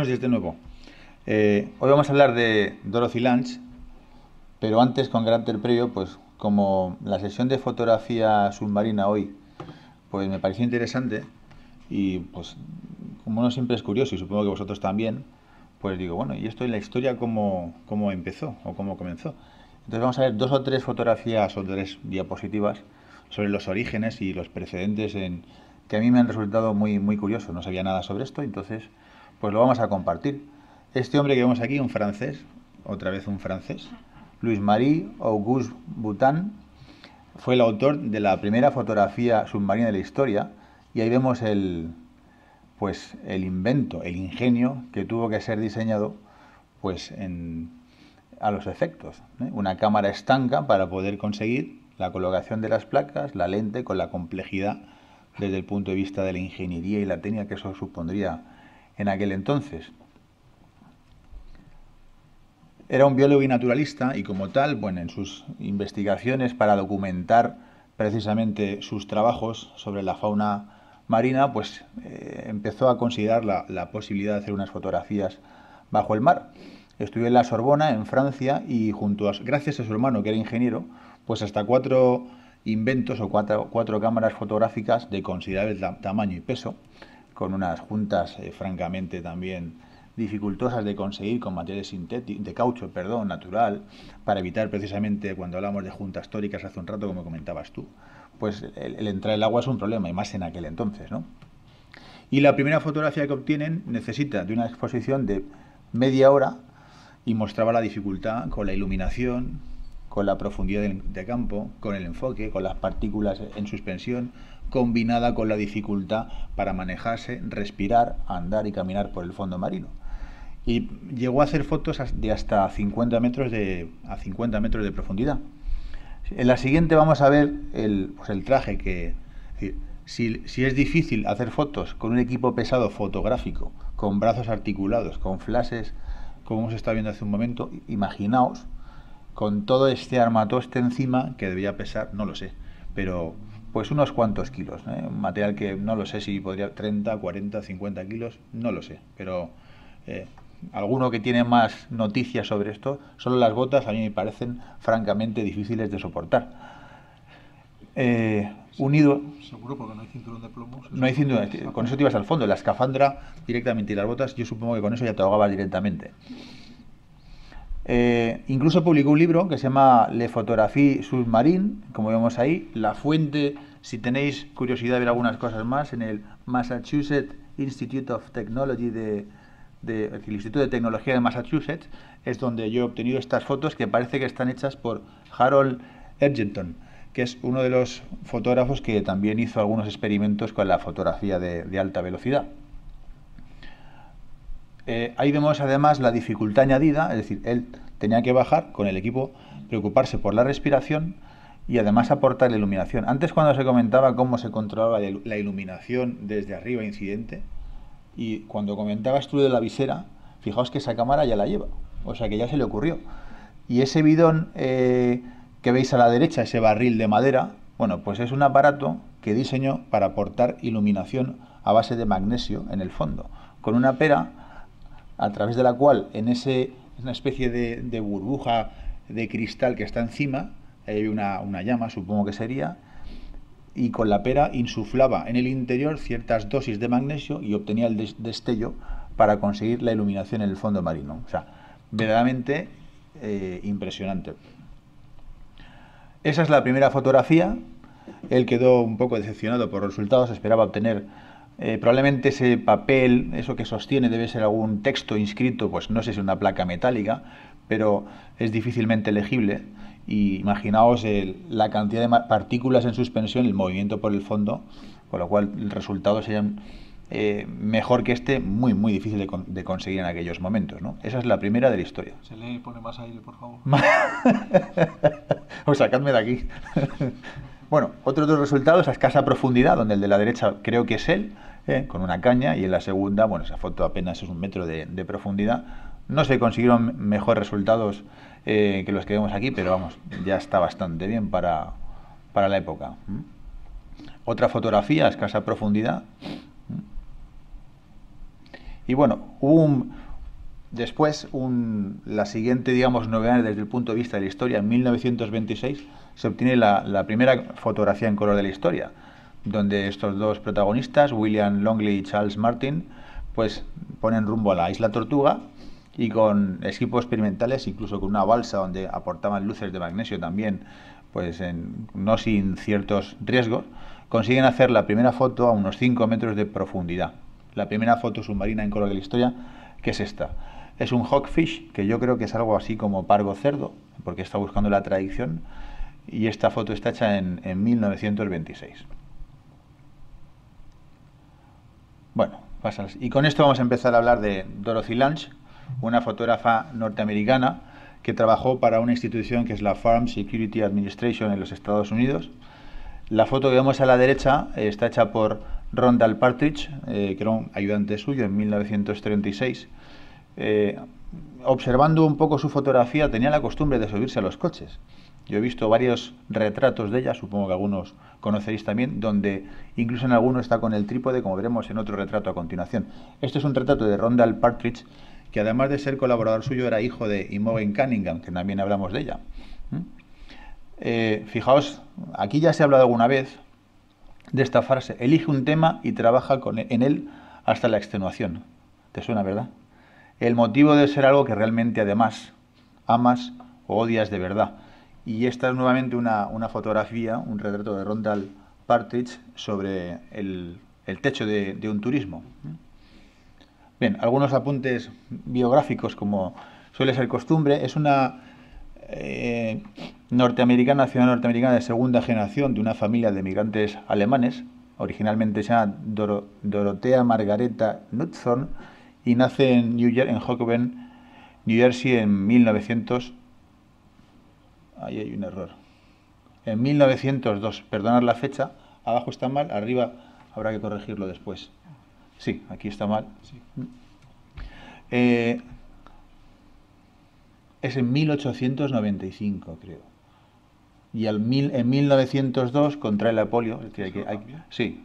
buenos días de nuevo. Eh, hoy vamos a hablar de Dorothy Lange, pero antes con carácter previo, pues como la sesión de fotografía submarina hoy, pues me pareció interesante y pues como uno siempre es curioso y supongo que vosotros también, pues digo, bueno, y esto es la historia como cómo empezó o cómo comenzó. Entonces vamos a ver dos o tres fotografías o tres diapositivas sobre los orígenes y los precedentes en, que a mí me han resultado muy, muy curiosos. No sabía nada sobre esto, entonces pues lo vamos a compartir. Este hombre que vemos aquí, un francés, otra vez un francés, Luis marie Auguste Boutin, fue el autor de la primera fotografía submarina de la historia y ahí vemos el, pues, el invento, el ingenio que tuvo que ser diseñado pues, a los efectos. ¿eh? Una cámara estanca para poder conseguir la colocación de las placas, la lente con la complejidad desde el punto de vista de la ingeniería y la técnica que eso supondría en aquel entonces. Era un biólogo y naturalista y como tal, bueno, en sus investigaciones para documentar precisamente sus trabajos sobre la fauna marina, pues eh, empezó a considerar la, posibilidad de hacer unas fotografías bajo el mar. Estudió en la Sorbona, en Francia, y junto a, gracias a su hermano, que era ingeniero, pues hasta cuatro inventos o cuatro, cuatro cámaras fotográficas de considerable tamaño y peso con unas juntas eh, francamente también dificultosas de conseguir con materiales de caucho, perdón, natural, para evitar precisamente cuando hablamos de juntas tóricas hace un rato, como comentabas tú, pues el, entrar el agua es un problema, y más en aquel entonces, ¿no? Y la primera fotografía que obtienen necesita de una exposición de media hora y mostraba la dificultad con la iluminación, con la profundidad de campo, con el enfoque, con las partículas en suspensión, combinada con la dificultad para manejarse, respirar, andar y caminar por el fondo marino. Y llegó a hacer fotos de hasta 50 metros de, a 50 metros de profundidad. En la siguiente vamos a ver el, pues traje que... Si, si, es difícil hacer fotos con un equipo pesado fotográfico, con brazos articulados, con flashes, como se está viendo hace un momento, imaginaos con todo este armatoste encima que debía pesar, no lo sé, pero pues unos cuantos kilos. Un ¿eh? material que no lo sé si podría 30, 40, 50 kilos, no lo sé. Pero eh, alguno que tiene más noticias sobre esto, solo las botas a mí me parecen francamente difíciles de soportar. Eh, unido. Seguro, porque no hay cinturón de plomo. No hay cinturón, con eso te ibas al fondo. La escafandra directamente y las botas, yo supongo que con eso ya te ahogabas directamente. Eh, incluso publicó un libro que se llama Le Photographie Submarine, como vemos ahí. La fuente, si tenéis curiosidad de ver algunas cosas más, en el Massachusetts Institute of Technology de, el Instituto de Tecnología de Massachusetts, es donde yo he obtenido estas fotos que parece que están hechas por Harold Edgerton, que es uno de los fotógrafos que también hizo algunos experimentos con la fotografía de alta velocidad. Eh, ahí vemos además la dificultad añadida, es decir, él tenía que bajar con el equipo, preocuparse por la respiración y además aportar la iluminación. Antes cuando se comentaba cómo se controlaba la iluminación desde arriba incidente, y cuando comentaba tú de la visera, fijaos que esa cámara ya la lleva, o sea que ya se le ocurrió. Y ese bidón eh, que veis a la derecha, ese barril de madera, bueno, pues es un aparato que diseñó para aportar iluminación a base de magnesio en el fondo, con una pera a través de la cual en ese, una especie de, burbuja de cristal que está encima, hay una, llama, supongo que sería, y con la pera insuflaba en el interior ciertas dosis de magnesio y obtenía el destello para conseguir la iluminación en el fondo marino. O sea, verdaderamente eh, impresionante. Esa es la primera fotografía. Él quedó un poco decepcionado por los resultados, esperaba obtener eh, probablemente ese papel, eso que sostiene, debe ser algún texto inscrito, pues no sé si una placa metálica, pero es difícilmente legible. Y imaginaos la cantidad de partículas en suspensión, el movimiento por el fondo, con lo cual el resultado sería eh, mejor que este, muy, muy difícil de, conseguir en aquellos momentos. ¿no? Esa es la primera de la historia. Se le pone más aire, por favor. o sacadme de aquí. bueno, otro de los resultados a escasa profundidad, donde el de la derecha creo que es él, ¿eh? con una caña, y en la segunda, bueno, esa foto apenas es un metro de, profundidad. No se consiguieron mejores resultados eh, que los que vemos aquí, pero vamos, ya está bastante bien para, la época. Otra fotografía, escasa profundidad. Y bueno, un, Después, la siguiente, digamos, novedad desde el punto de vista de la historia, en 1926 se obtiene la, primera fotografía en color de la historia donde estos dos protagonistas, William Longley y Charles Martin, pues ponen rumbo a la isla Tortuga y con equipos experimentales, incluso con una balsa donde aportaban luces de magnesio también, pues no sin ciertos riesgos, consiguen hacer la primera foto a unos 5 metros de profundidad. La primera foto submarina en color de la historia, que es esta. Es un hawkfish, que yo creo que es algo así como pargo cerdo, porque está buscando la tradición, y esta foto está hecha en 1926. Bueno, pasas. Y con esto vamos a empezar a hablar de Dorothy Lange, una fotógrafa norteamericana que trabajó para una institución que es la Farm Security Administration en los Estados Unidos. La foto que vemos a la derecha eh, está hecha por Rondal Partridge, eh, que era un ayudante suyo en 1936. Eh, observando un poco su fotografía, tenía la costumbre de subirse a los coches. Yo he visto varios retratos de ella, supongo que algunos conoceréis también, donde incluso en alguno está con el trípode, como veremos en otro retrato a continuación. Este es un retrato de Rondal Partridge, que además de ser colaborador suyo era hijo de Imogen Cunningham, que también hablamos de ella. ¿Mm? Eh, fijaos, aquí ya se ha hablado alguna vez de esta frase, elige un tema y trabaja con, e-, en él hasta la extenuación. ¿Te suena, verdad? El motivo de ser algo que realmente además amas o odias de verdad. Y esta es nuevamente una, fotografía, un retrato de Rondal Partridge sobre el, techo de, un turismo. Bien, algunos apuntes biográficos, como suele ser costumbre. Es una eh, norteamericana, ciudad norteamericana de segunda generación de una familia de migrantes alemanes. Originalmente se llama Dorotea Margareta Nutzhorn y nace en New York, en Hoboken, New Jersey, en 1900 ahí hay un error. En 1902, perdonad la fecha, abajo está mal, arriba habrá que corregirlo después. Sí, aquí está mal. Eh, es en 1895, creo. Y al en 1902 contrae la polio. Es sí,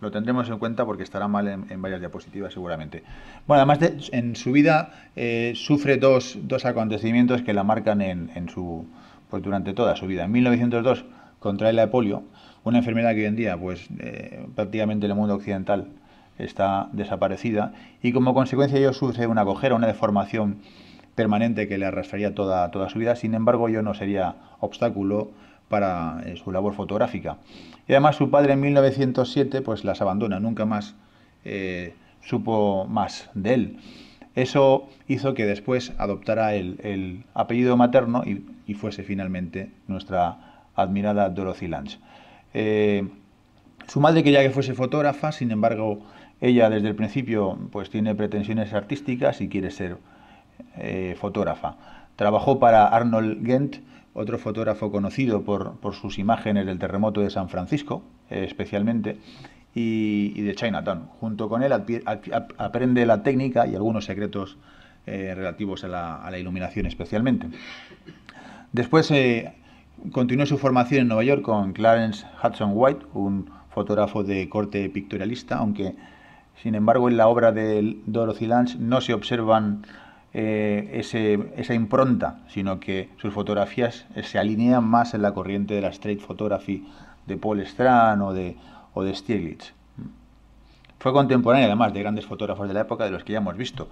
lo tendremos en cuenta porque estará mal en, varias diapositivas seguramente. Bueno, además de, en su vida eh, sufre dos, acontecimientos que la marcan en su pues durante toda su vida. En 1902 contrae la polio, una enfermedad que hoy en día pues eh, prácticamente en el mundo occidental está desaparecida y como consecuencia ello sufre una cojera, una deformación permanente que le arrastraría toda, su vida, sin embargo ello no sería obstáculo para eh, su labor fotográfica. Y además su padre en 1907 pues las abandona, nunca más eh, supo más de él. Eso hizo que después adoptara el, apellido materno y, fuese finalmente nuestra admirada Dorothy Lange. Eh, su madre quería que fuese fotógrafa, sin embargo, ella desde el principio pues tiene pretensiones artísticas y quiere ser eh, fotógrafa. Trabajó para Arnold Gent, otro fotógrafo conocido por, sus imágenes del terremoto de San Francisco, eh, especialmente, y, de Chinatown. Junto con él aprende la técnica y algunos secretos eh, relativos a la, iluminación especialmente. Después eh, continuó su formación en Nueva York con Clarence Hudson White, un fotógrafo de corte pictorialista, aunque sin embargo en la obra de Dorothy Lange no se observan eh, esa impronta, sino que sus fotografías se alinean más en la corriente de la straight photography de Paul Strand o de, o de Stieglitz. Fue contemporánea además de grandes fotógrafos de la época de los que ya hemos visto.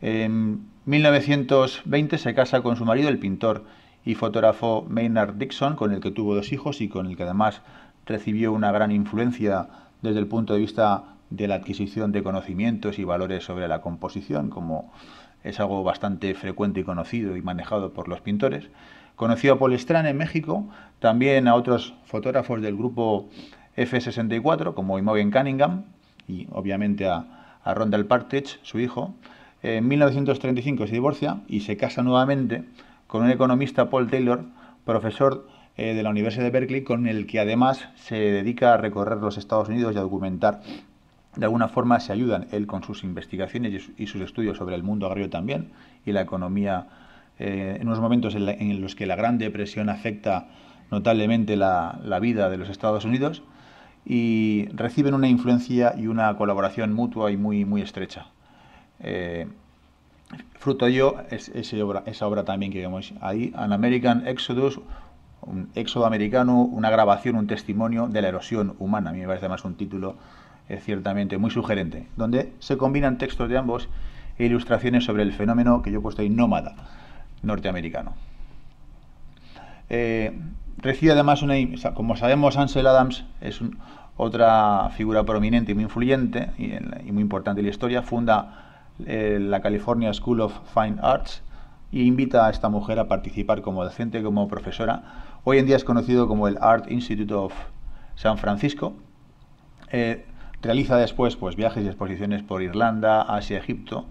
En 1920 se casa con su marido, el pintor y fotógrafo Maynard Dixon, con el que tuvo dos hijos y con el que además recibió una gran influencia desde el punto de vista de la adquisición de conocimientos y valores sobre la composición, como es algo bastante frecuente y conocido y manejado por los pintores. Conoció a Paul Strand en México, también a otros fotógrafos del grupo F64 como Imogen Cunningham y obviamente a, a Rondell Partridge, su hijo. En 1935 se divorcia y se casa nuevamente con un economista Paul Taylor, profesor eh, de la Universidad de Berkeley, con el que además se dedica a recorrer los Estados Unidos y a documentar. De alguna forma se ayudan él con sus investigaciones y sus estudios sobre el mundo agrario también y la economía eh, en unos momentos en, los que la Gran Depresión afecta notablemente la vida de los Estados Unidos y reciben una influencia y una colaboración mutua y muy, muy estrecha. Eh, fruto de ello es, esa obra también que vemos ahí, An American Exodus, un éxodo americano, una grabación, un testimonio de la erosión humana. A mí me parece más un título eh, ciertamente muy sugerente, donde se combinan textos de ambos e ilustraciones sobre el fenómeno que yo he puesto ahí, nómada norteamericano. Eh, recibe además una... Como sabemos, Ansel Adams es otra figura prominente y muy influyente y, muy importante en la historia. Funda eh, la California School of Fine Arts y e invita a esta mujer a participar como docente, como profesora. Hoy en día es conocido como el Art Institute of San Francisco. Eh, realiza después pues, viajes y exposiciones por Irlanda, Asia, Egipto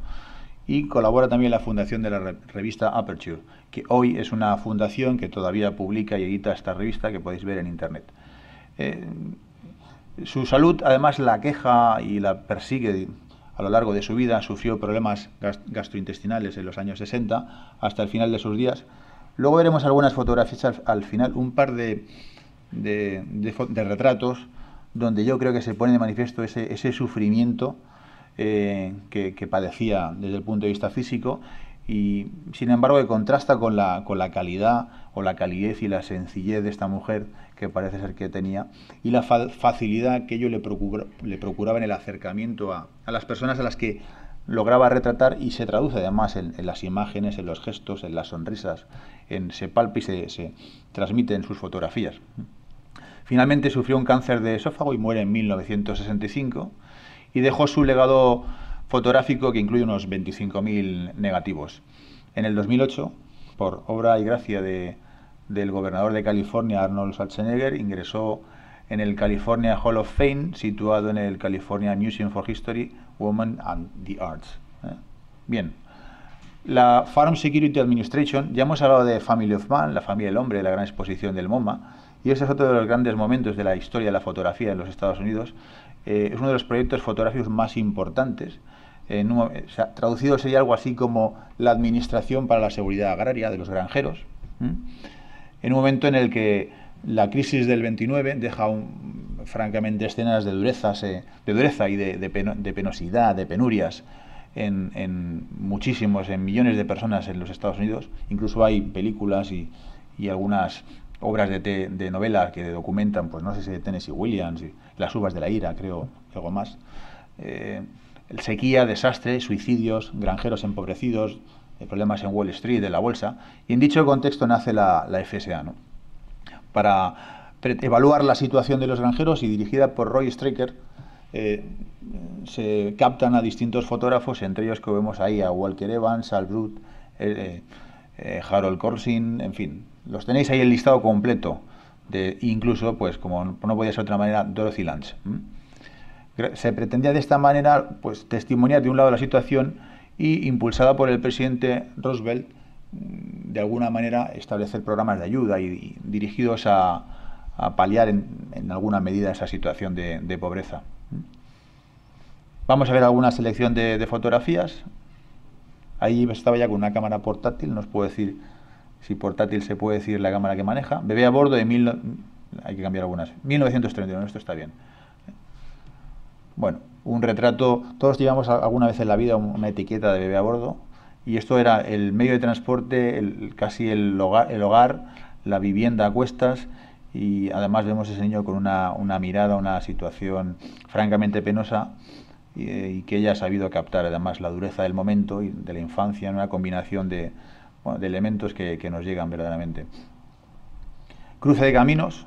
y colabora también la fundación de la revista Aperture, que hoy es una fundación que todavía publica y edita esta revista que podéis ver en internet. Eh, su salud además la queja y la persigue a lo largo de su vida, sufrió problemas gastrointestinales en los años 60 hasta el final de sus días. Luego veremos algunas fotografías al, final, un par de, retratos donde yo creo que se pone de manifiesto ese sufrimiento eh, que, padecía desde el punto de vista físico y sin embargo que contrasta con la, con la calidad o la calidez y la sencillez de esta mujer que parece ser que tenía y la facilidad que ello le, le, procuraba en el acercamiento a, las personas a las que lograba retratar y se traduce además en, las imágenes, en los gestos, en las sonrisas, en, se palpa y se, se, transmite en sus fotografías. Finalmente sufrió un cáncer de esófago y muere en 1965 y dejó su legado fotográfico que incluye unos 25.000 negativos. En el 2008, por obra y gracia del gobernador de California, Arnold Schwarzenegger, ingresó en el California Hall of Fame, situado en el California Museum for History, Women and the Arts. ¿eh? Bien, la Farm Security Administration, ya hemos hablado de Family of Man, la familia del hombre, la gran exposición del MoMA, y ese es otro de los grandes momentos de la historia de la fotografía en los Estados Unidos, eh, es uno de los proyectos fotográficos más importantes. traducido sería algo así como la Administración para la Seguridad Agraria de los Granjeros, en un momento en el que la crisis del 29 deja francamente escenas de, de dureza y de, penosidad, de penurias en, muchísimos, en millones de personas en los Estados Unidos. Incluso hay películas y, y algunas obras de, de novelas que documentan, pues no sé si Tennessee Williams, y Las uvas de la ira, creo, algo más. Eh, sequía, desastre, suicidios, granjeros empobrecidos, eh, problemas en Wall Street, de la bolsa. Y en dicho contexto nace la, la FSA, ¿no? Para evaluar la situación de los granjeros y dirigida por Roy Stryker, eh, se captan a distintos fotógrafos, entre ellos que vemos ahí a Walker Evans, Al Brut, Harold Corsin, en fin, los tenéis ahí el listado completo, de incluso, pues como no podía ser de otra manera, Dorothy Lange. Se pretendía de esta manera pues, testimoniar de un lado la situación y, impulsada por el presidente Roosevelt, mm, de alguna manera establecer programas de ayuda y, dirigidos a, paliar en, alguna medida esa situación de, pobreza. Vamos a ver alguna selección de, de fotografías. Ahí estaba ya con una cámara portátil, nos puedo decir si portátil se puede decir la cámara que maneja, bebé a bordo de mil, hay que cambiar algunas, 1931, esto está bien. Bueno, un retrato, todos llevamos alguna vez en la vida una etiqueta de bebé a bordo, y esto era el medio de transporte, casi el hogar, el hogar, la vivienda a cuestas, y además vemos ese niño con una, mirada, una situación francamente penosa, y, eh, y que ella ha sabido captar además la dureza del momento y de la infancia en una combinación de, de elementos que, nos llegan verdaderamente. Cruce de caminos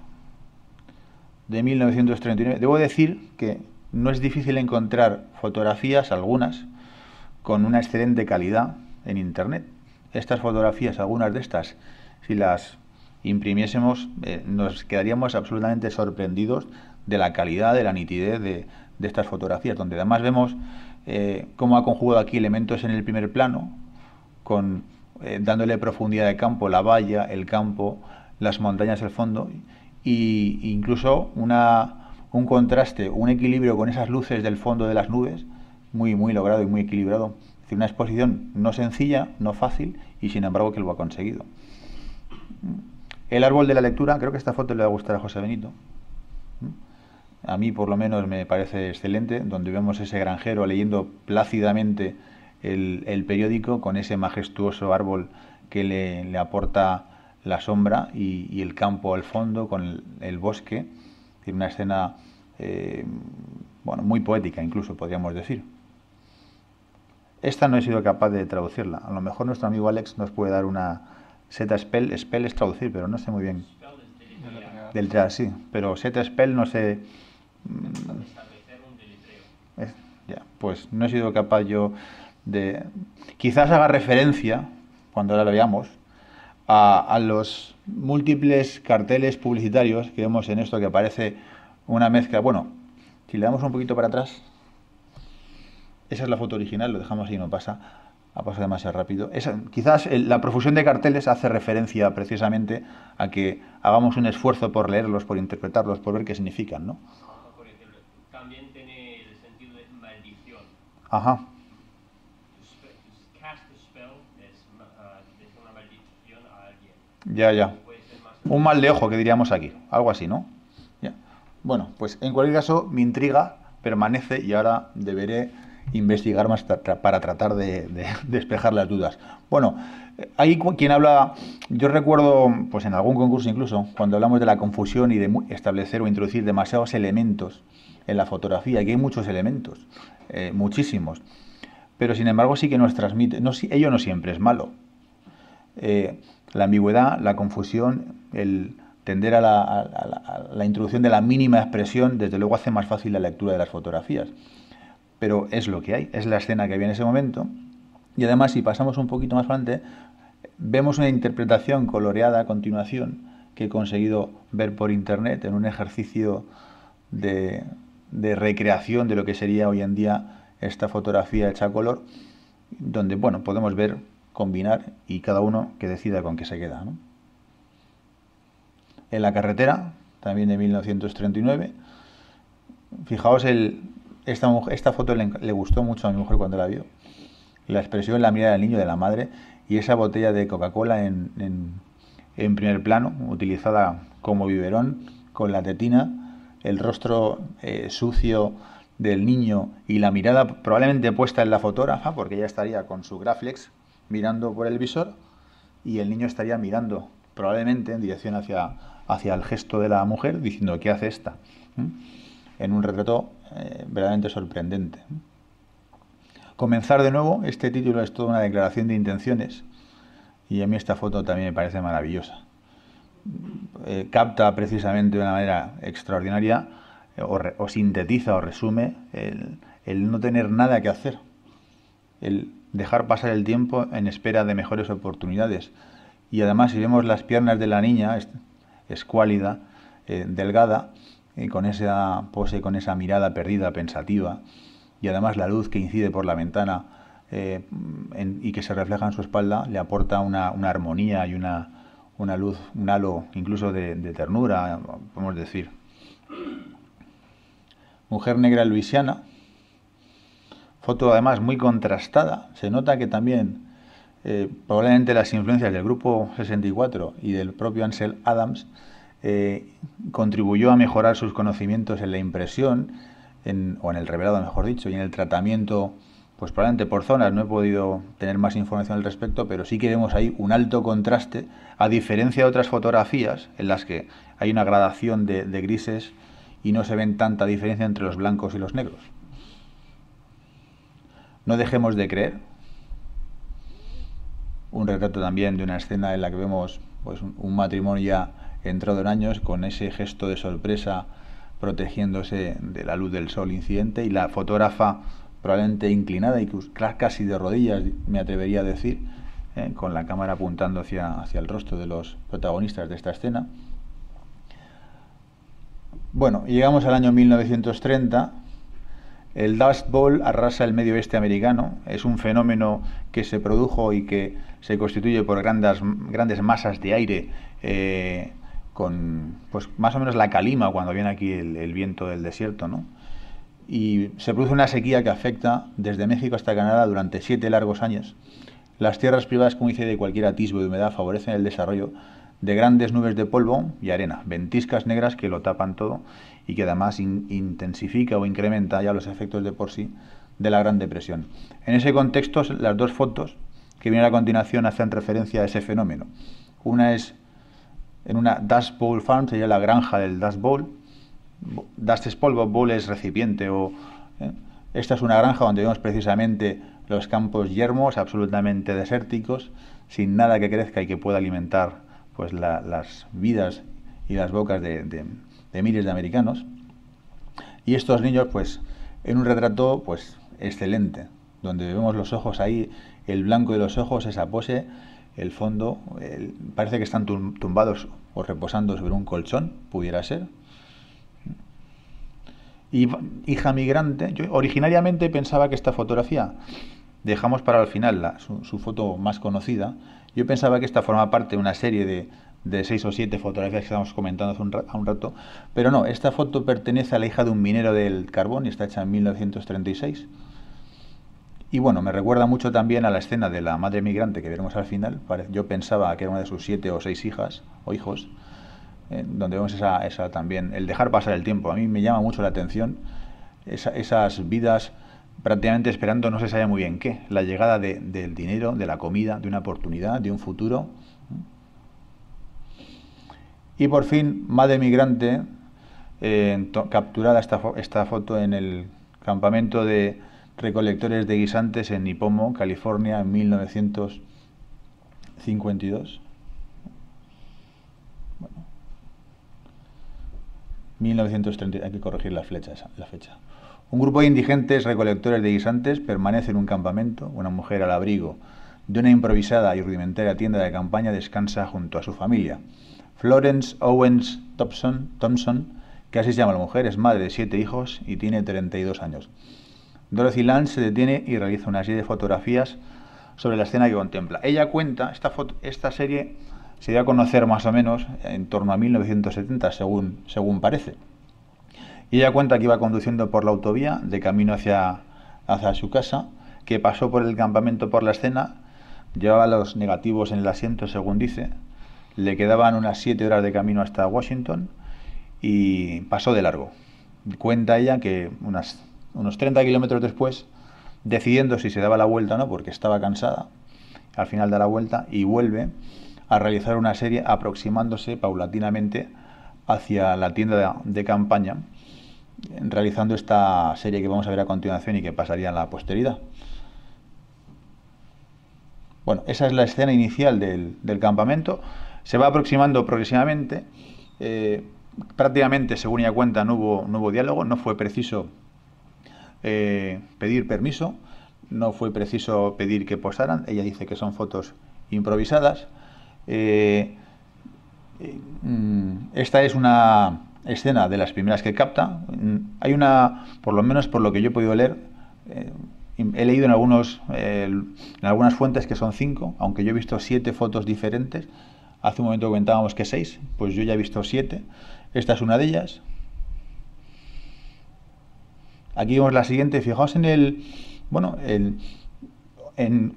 de 1939. Debo decir que no es difícil encontrar fotografías, algunas, con una excelente calidad en Internet. Estas fotografías, algunas de estas, si las imprimiésemos, eh, nos quedaríamos absolutamente sorprendidos de la calidad, de la nitidez de, estas fotografías, donde además vemos eh, cómo ha conjugado aquí elementos en el primer plano con eh, dándole profundidad de campo, la valla, el campo, las montañas, el fondo, e incluso una, un contraste, un equilibrio con esas luces del fondo de las nubes, muy, muy logrado y muy equilibrado. Es decir, una exposición no sencilla, no fácil, y sin embargo que lo ha conseguido. El árbol de la lectura, creo que esta foto le va a gustar a José Benito. A mí por lo menos me parece excelente, donde vemos ese granjero leyendo plácidamente el, periódico con ese majestuoso árbol que le, aporta la sombra y, el campo al fondo con el, bosque. Tiene una escena eh, bueno, muy poética incluso, podríamos decir. Esta no he sido capaz de traducirla. A lo mejor nuestro amigo Alex nos puede dar una seta spell. Spell es traducir, pero no sé muy bien. Del jazz, sí. Pero seta spell no sé... ya, pues no he sido capaz yo de quizás haga referencia, cuando ahora lo veamos, a, los múltiples carteles publicitarios que vemos en esto que aparece una mezcla. Bueno, si le damos un poquito para atrás, esa es la foto original, lo dejamos así, no pasa, ha pasado demasiado rápido. quizás la profusión de carteles hace referencia precisamente a que hagamos un esfuerzo por leerlos, por interpretarlos, por ver qué significan, ¿no? también tiene el sentido de maldición. Ajá. Ya, ya. Un mal de ojo, que diríamos aquí. Algo así, ¿no? Bueno, pues en cualquier caso, mi intriga permanece y ahora deberé investigar más para tratar de, despejar las dudas. Bueno, hay eh, quien habla, yo recuerdo, pues en algún concurso incluso, cuando hablamos de la confusión y de establecer o introducir demasiados elementos en la fotografía, que hay muchos elementos, eh, muchísimos, pero sin embargo sí que nos transmite, no, ello no siempre es malo. Eh, la ambigüedad, la confusión, el tender a la, introducción de la mínima expresión, desde luego hace más fácil la lectura de las fotografías. Pero es lo que hay, es la escena que había en ese momento. Y además, si pasamos un poquito más adelante, vemos una interpretación coloreada a continuación que he conseguido ver por internet en un ejercicio de, recreación de lo que sería hoy en día esta fotografía hecha color, donde bueno, podemos ver combinar y cada uno que decida con qué se queda. En la carretera, también de 1939, fijaos, el, esta, esta foto le, gustó mucho a mi mujer cuando la vio. La expresión, la mirada del niño, de la madre y esa botella de Coca-Cola en, primer plano, utilizada como biberón, con la tetina, el rostro eh, sucio del niño y la mirada probablemente puesta en la fotógrafa, porque ella estaría con su Graflex mirando por el visor y el niño estaría mirando probablemente en dirección hacia, hacia el gesto de la mujer diciendo ¿qué hace esta? ¿Mm? En un retrato eh, verdaderamente sorprendente. Comenzar de nuevo, este título es toda una declaración de intenciones y a mí esta foto también me parece maravillosa. Eh, capta precisamente de una manera extraordinaria eh, o, sintetiza o resume el, el no tener nada que hacer, el dejar pasar el tiempo en espera de mejores oportunidades. Y además si vemos las piernas de la niña, escuálida, eh, delgada, con esa pose, con esa mirada perdida, pensativa, y además la luz que incide por la ventana eh, y que se refleja en su espalda, le aporta una, armonía y una, luz, un halo incluso de, de ternura, podemos decir. Mujer negra luisiana, Foto además muy contrastada. Se nota que también eh, probablemente las influencias del grupo 64 y del propio Ansel Adams eh, contribuyó a mejorar sus conocimientos en la impresión, o en el revelado mejor dicho, y en el tratamiento, pues probablemente por zonas, no he podido tener más información al respecto, pero sí que vemos ahí un alto contraste, a diferencia de otras fotografías en las que hay una gradación de grises y no se ven tanta diferencia entre los blancos y los negros. No dejemos de creer. Un retrato también de una escena en la que vemos pues, un matrimonio ya entrado en años con ese gesto de sorpresa protegiéndose de la luz del sol incidente y la fotógrafa probablemente inclinada y casi de rodillas, me atrevería a decir, ¿eh? con la cámara apuntando hacia, hacia el rostro de los protagonistas de esta escena. Bueno, llegamos al año 1930 el Dust Bowl arrasa el medio oeste americano. Es un fenómeno que se produjo y que se constituye por grandes, grandes masas de aire eh, con pues, más o menos la calima cuando viene aquí el, viento del desierto. Y se produce una sequía que afecta desde México hasta Canadá durante siete largos años. Las tierras privadas, como dice, de cualquier atisbo de humedad favorecen el desarrollo de grandes nubes de polvo y arena, ventiscas negras que lo tapan todo y que además intensifica o incrementa ya los efectos de por sí de la Gran Depresión. En ese contexto, las dos fotos que vienen a continuación hacen referencia a ese fenómeno. Una es en una Dust Bowl Farm, sería la granja del Dust Bowl. Dust es polvo, bowl es recipiente o... ¿eh? Esta es una granja donde vemos precisamente los campos yermos absolutamente desérticos, sin nada que crezca y que pueda alimentar pues, las vidas y las bocas de, miles de americanos. Y estos niños, pues, en un retrato, pues, excelente, donde vemos los ojos ahí, el blanco de los ojos, esa pose, el fondo, parece que están tumbados o reposando sobre un colchón, pudiera ser. Y, hija migrante, yo originariamente pensaba que esta fotografía dejamos para el final su, foto más conocida. Yo pensaba que esta forma parte de una serie de, seis o siete fotografías que estábamos comentando hace un, rato, pero no, esta foto pertenece a la hija de un minero del carbón y está hecha en 1936. Y bueno, me recuerda mucho también a la escena de la madre migrante que veremos al final. Yo pensaba que era una de sus siete o seis hijas o hijos, eh, donde vemos esa, esa, también, el dejar pasar el tiempo. A mí me llama mucho la atención esas vidas prácticamente esperando, no se sabe muy bien qué, la llegada del dinero, de la comida, de una oportunidad, de un futuro. Y por fin, madre migrante, eh, capturada esta, esta foto en el campamento de recolectores de guisantes en Nipomo, California, en 1952. 1930, hay que corregir la, flecha, esa, la fecha. Un grupo de indigentes recolectores de guisantes permanece en un campamento. Una mujer al abrigo de una improvisada y rudimentaria tienda de campaña descansa junto a su familia. Florence Owens Thompson, Thompson que así se llama la mujer, es madre de siete hijos y tiene 32 años. Dorothy Lange se detiene y realiza una serie de fotografías sobre la escena que contempla. Ella cuenta, esta, serie se dio a conocer más o menos en torno a 1970, según, según parece. Y ella cuenta que iba conduciendo por la autovía de camino hacia, su casa, que pasó por el campamento por la escena, llevaba los negativos en el asiento, según dice, le quedaban unas siete horas de camino hasta Washington y pasó de largo. Cuenta ella que unos 30 kilómetros después, decidiendo si se daba la vuelta o no, porque estaba cansada, al final da la vuelta y vuelve a realizar una serie aproximándose paulatinamente hacia la tienda de campaña realizando esta serie que vamos a ver a continuación y que pasaría en la posteridad. Bueno, esa es la escena inicial del, campamento. Se va aproximando progresivamente. Eh, prácticamente, según ella cuenta, no hubo, diálogo, no fue preciso eh, pedir permiso, no fue preciso pedir que posaran. Ella dice que son fotos improvisadas. Eh, mm, esta es una escena de las primeras que capta. Mm, hay una, por lo menos por lo que yo he podido leer, eh, he leído en, algunos, eh, en algunas fuentes que son cinco, aunque yo he visto siete fotos diferentes. Hace un momento comentábamos que seis, pues yo ya he visto siete. Esta es una de ellas. Aquí vemos la siguiente. Fijaos en el, bueno, en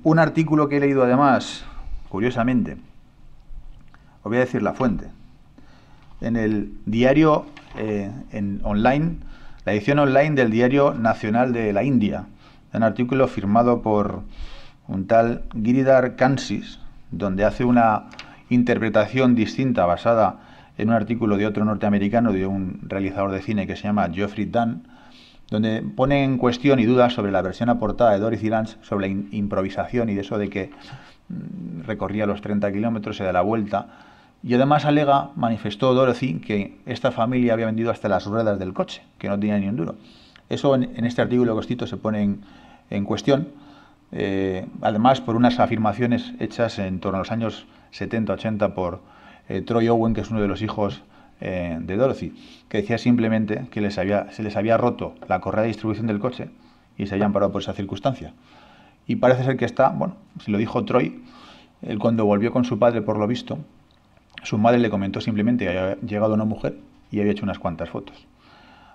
un artículo que he leído además, curiosamente. Os voy a decir la fuente en el diario eh, en online, la edición online del diario nacional de la India, un artículo firmado por un tal Giridhar Kansis, donde hace una interpretación distinta basada en un artículo de otro norteamericano, de un realizador de cine que se llama Geoffrey Dunn, donde pone en cuestión y duda sobre la versión aportada de Doris Lance sobre la improvisación y de eso de que mm, recorría los 30 kilómetros, se da la vuelta y además alega, manifestó Dorothy, que esta familia había vendido hasta las ruedas del coche, que no tenía ni un duro. Eso en, este artículo que os se pone en, cuestión, eh, además por unas afirmaciones hechas en torno a los años 70-80 por eh, Troy Owen, que es uno de los hijos eh, de Dorothy, que decía simplemente que se les había roto la correa de distribución del coche y se habían parado por esa circunstancia. Y parece ser que está, bueno, si lo dijo Troy, él cuando volvió con su padre, por lo visto, su madre le comentó simplemente que había llegado una mujer y había hecho unas cuantas fotos.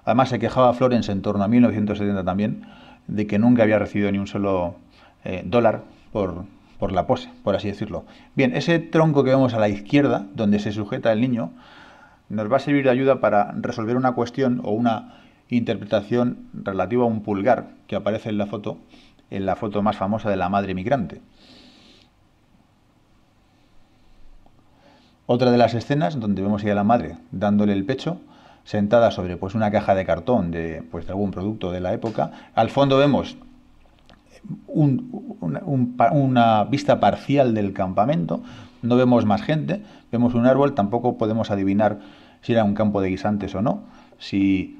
Además, se quejaba Florence en torno a 1970 también de que nunca había recibido ni un solo eh, dólar por, por la pose, por así decirlo. Bien, ese tronco que vemos a la izquierda, donde se sujeta el niño, nos va a servir de ayuda para resolver una cuestión o una interpretación relativa a un pulgar que aparece en la foto, en la foto más famosa de la madre migrante. Otra de las escenas donde vemos a la madre dándole el pecho, sentada sobre pues, una caja de cartón de, pues, algún producto de la época. Al fondo vemos una, vista parcial del campamento, no vemos más gente, vemos un árbol, tampoco podemos adivinar si era un campo de guisantes o no. Si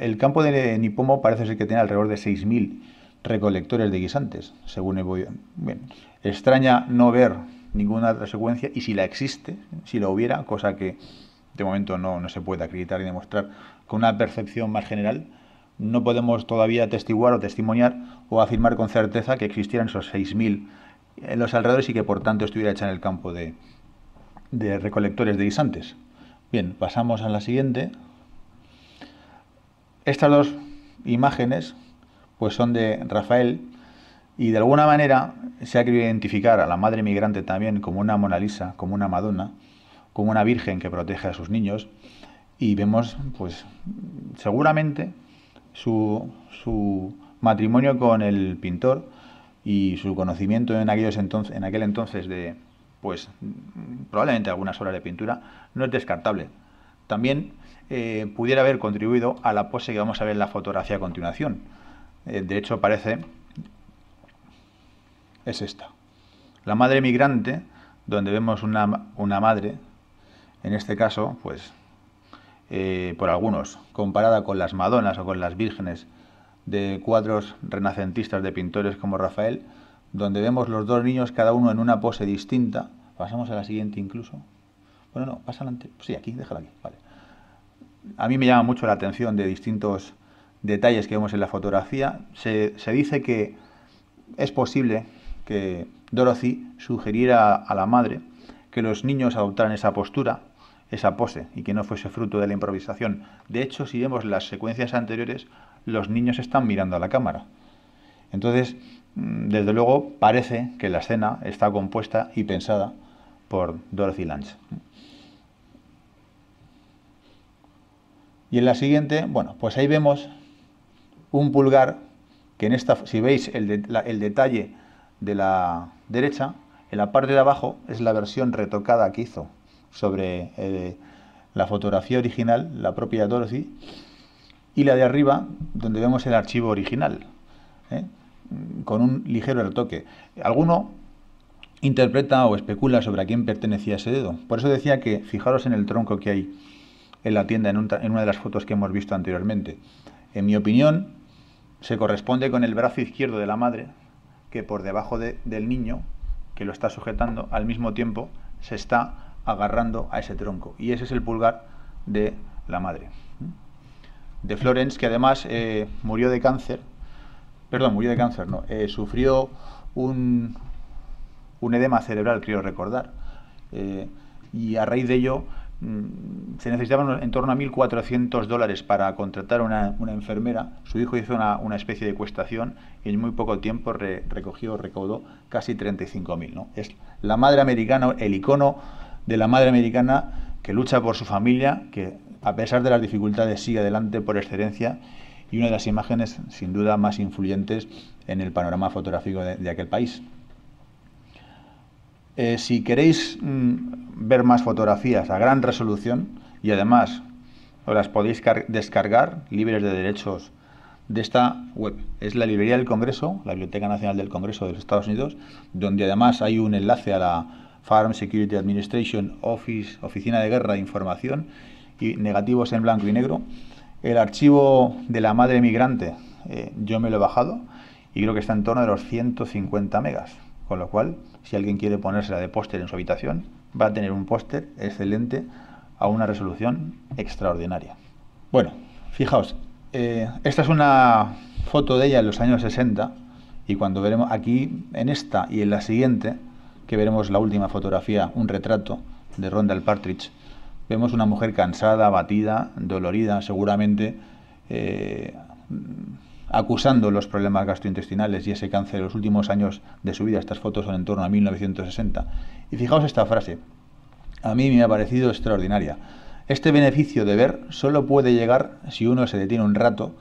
el campo de Nipomo parece ser que tiene alrededor de 6.000 recolectores de guisantes, según el... Bien, extraña no ver ninguna otra secuencia, y si la existe, si la hubiera, cosa que de momento no, se puede acreditar y demostrar, con una percepción más general, no podemos todavía atestiguar o testimoniar o afirmar con certeza que existieran esos 6.000 en los alrededores y que por tanto estuviera hecha en el campo de, de recolectores de guisantes. Bien, pasamos a la siguiente. Estas dos imágenes pues son de Rafael y de alguna manera se ha querido identificar a la madre migrante también como una Mona Lisa, como una Madonna, como una virgen que protege a sus niños. Y vemos, pues, seguramente su, su matrimonio con el pintor y su conocimiento en, aquellos entonces, en aquel entonces de, pues, probablemente algunas horas de pintura, no es descartable. También eh, pudiera haber contribuido a la pose que vamos a ver en la fotografía a continuación. Eh, de hecho, parece es esta. La madre migrante, donde vemos una, madre, en este caso, pues, eh, por algunos, comparada con las Madonas o con las vírgenes de cuadros renacentistas de pintores como Rafael, donde vemos los dos niños cada uno en una pose distinta. Pasamos a la siguiente incluso. Bueno, no, pasa adelante... Sí, aquí, déjala aquí. Vale. A mí me llama mucho la atención de distintos detalles que vemos en la fotografía. Se, se dice que es posible que Dorothy sugeriera a la madre que los niños adoptaran esa postura, esa pose, y que no fuese fruto de la improvisación. De hecho, si vemos las secuencias anteriores, los niños están mirando a la cámara. Entonces, mm, desde luego, parece que la escena está compuesta y pensada por Dorothy Lange. Y en la siguiente, bueno, pues ahí vemos un pulgar que en esta, si veis el, el detalle de la derecha, en la parte de abajo es la versión retocada que hizo sobre eh, la fotografía original, la propia Dorothy, y la de arriba, donde vemos el archivo original, ¿eh? con un ligero retoque. Alguno interpreta o especula sobre a quién pertenecía ese dedo. Por eso decía que fijaros en el tronco que hay en la tienda, en una de las fotos que hemos visto anteriormente. En mi opinión, se corresponde con el brazo izquierdo de la madre, que por debajo del niño, que lo está sujetando, al mismo tiempo se está agarrando a ese tronco. Y ese es el pulgar de la madre. De Florence, que además eh, murió de cáncer, perdón, murió de cáncer, no, eh, sufrió un, un edema cerebral, quiero recordar. Eh, y a raíz de ello Mm, se necesitaban en torno a 1.400 dólares para contratar una, una enfermera. Su hijo hizo una, especie de cuestación y en muy poco tiempo recogió, recaudó casi 35.000. ¿no? Es la madre americana, el icono de la madre americana que lucha por su familia, que a pesar de las dificultades sigue adelante por excelencia y una de las imágenes sin duda más influyentes en el panorama fotográfico de aquel país. Eh, si queréis mm, ver más fotografías a gran resolución y además os las podéis descargar libres de derechos de esta web. Es la Librería del Congreso, la Biblioteca Nacional del Congreso de los Estados Unidos, donde además hay un enlace a la Farm Security Administration Office, Oficina de Guerra de Información y negativos en blanco y negro. El archivo de la madre migrante, eh, yo me lo he bajado y creo que está en torno de los 150 megas, con lo cual si alguien quiere ponérsela de póster en su habitación, va a tener un póster excelente a una resolución extraordinaria. Bueno, fijaos, eh, esta es una foto de ella en los años 60 y cuando veremos aquí en esta y en la siguiente, que veremos la última fotografía, un retrato de Rondell Partridge, vemos una mujer cansada, abatida, dolorida, seguramente eh, acusando los problemas gastrointestinales y ese cáncer los últimos años de su vida. Estas fotos son en torno a 1960. Y fijaos esta frase. A mí me ha parecido extraordinaria. Este beneficio de ver solo puede llegar si uno se detiene un rato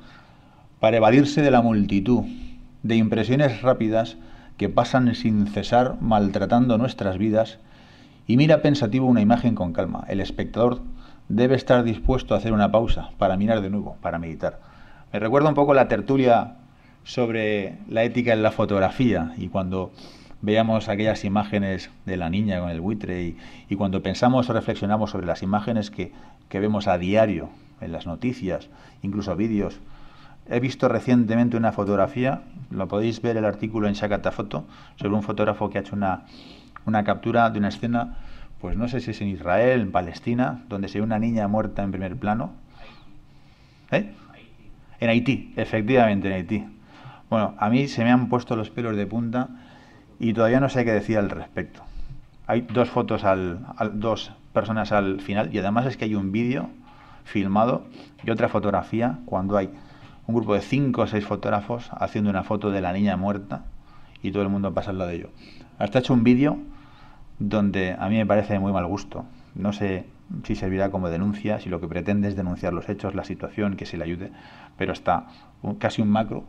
para evadirse de la multitud, de impresiones rápidas que pasan sin cesar maltratando nuestras vidas y mira pensativo una imagen con calma. El espectador debe estar dispuesto a hacer una pausa para mirar de nuevo, para meditar. Me recuerda un poco la tertulia sobre la ética en la fotografía y cuando veíamos aquellas imágenes de la niña con el buitre y, cuando pensamos o reflexionamos sobre las imágenes que, vemos a diario en las noticias, incluso vídeos. He visto recientemente una fotografía, lo podéis ver el artículo en Shakata Foto, sobre un fotógrafo que ha hecho una, captura de una escena, pues no sé si es en Israel, en Palestina, donde se ve una niña muerta en primer plano. ¿Eh? En Haití, efectivamente, en Haití. Bueno, a mí se me han puesto los pelos de punta y todavía no sé qué decir al respecto. Hay dos fotos, al, dos personas al final y además es que hay un vídeo filmado y otra fotografía cuando hay un grupo de cinco o seis fotógrafos haciendo una foto de la niña muerta y todo el mundo pasa al lado de ello. Hasta hecho un vídeo donde a mí me parece de muy mal gusto. No sé si servirá como denuncia, si lo que pretende es denunciar los hechos, la situación, que se le ayude pero está casi un macro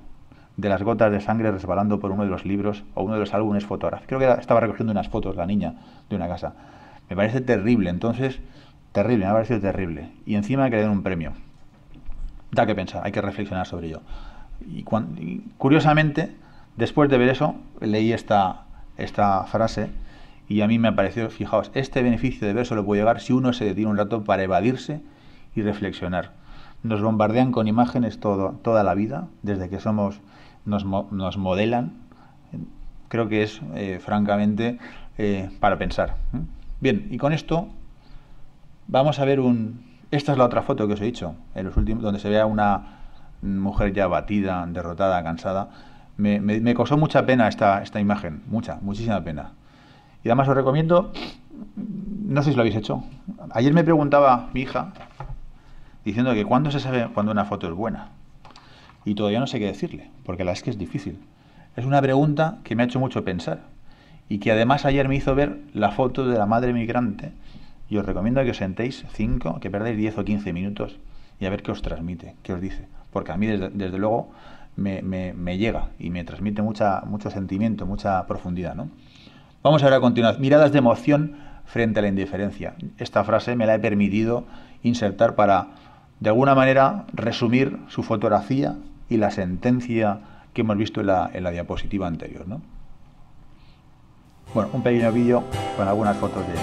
de las gotas de sangre resbalando por uno de los libros o uno de los álbumes fotográficos. Creo que estaba recogiendo unas fotos la niña de una casa. Me parece terrible, entonces, terrible, me ha parecido terrible. Y encima que le un premio. Da que pensar, hay que reflexionar sobre ello. Y, curiosamente, después de ver eso, leí esta, esta frase y a mí me pareció, fijaos, este beneficio de ver solo puede llegar si uno se detiene un rato para evadirse y reflexionar nos bombardean con imágenes todo, toda la vida, desde que somos, nos, modelan. Creo que es, eh, francamente, eh, para pensar. ¿eh? Bien, y con esto vamos a ver un... Esta es la otra foto que os he dicho, en los últimos, donde se ve a una mujer ya batida, derrotada, cansada. Me, me, causó mucha pena esta, esta imagen, mucha, muchísima pena. Y además os recomiendo, no sé si lo habéis hecho. Ayer me preguntaba mi hija, diciendo que cuándo se sabe cuando una foto es buena. Y todavía no sé qué decirle, porque la es que es difícil. Es una pregunta que me ha hecho mucho pensar y que además ayer me hizo ver la foto de la madre migrante y os recomiendo que os sentéis 5, que perdáis 10 o 15 minutos y a ver qué os transmite, qué os dice. Porque a mí desde, luego me, llega y me transmite mucha, mucho sentimiento, mucha profundidad. ¿no? Vamos ahora a continuar. Miradas de emoción frente a la indiferencia. Esta frase me la he permitido insertar para de alguna manera, resumir su fotografía y la sentencia que hemos visto en la, diapositiva anterior. ¿no? Bueno, un pequeño vídeo con algunas fotos de,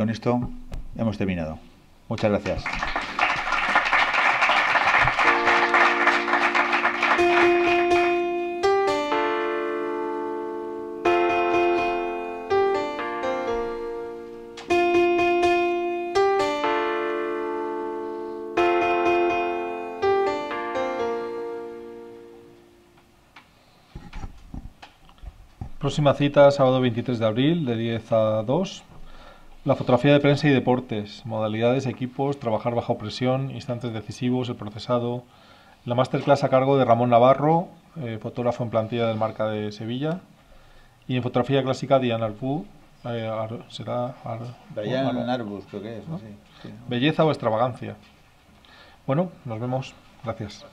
con esto hemos terminado. Muchas gracias. Próxima cita, sábado 23 de abril, de 10 a 2. La fotografía de prensa y deportes, modalidades, equipos, trabajar bajo presión, instantes decisivos, el procesado. La masterclass a cargo de Ramón Navarro, eh, fotógrafo en plantilla del Marca de Sevilla. Y en fotografía clásica Diana Arbú, eh, será creo que es. Belleza o extravagancia. Bueno, nos vemos. Gracias.